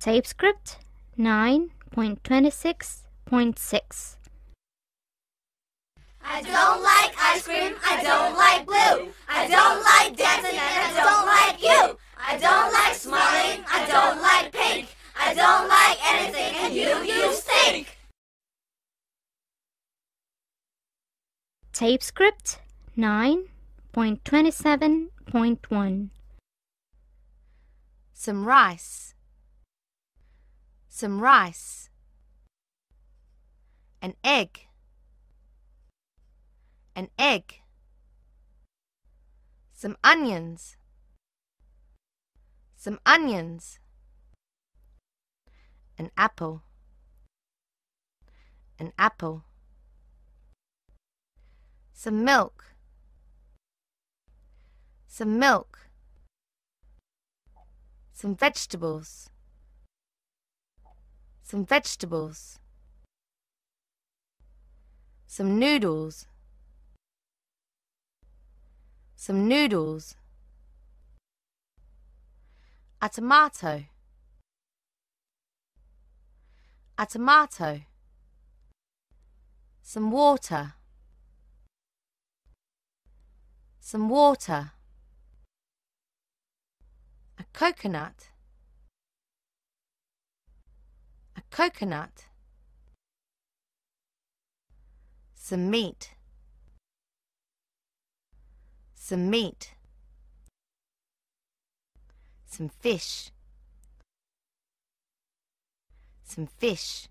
TypeScript 9.26.6 I don't like ice cream, I don't like blue. I don't like dancing and I don't like you. I don't like smiling, I don't like pink. I don't like anything and you, you stink. TypeScript 9.27.1 Some rice some rice, an egg, an egg, some onions, some onions, an apple, an apple, some milk, some milk, some vegetables some vegetables, some noodles, some noodles, a tomato, a tomato, some water, some water, a coconut, coconut some meat, some meat some fish some fish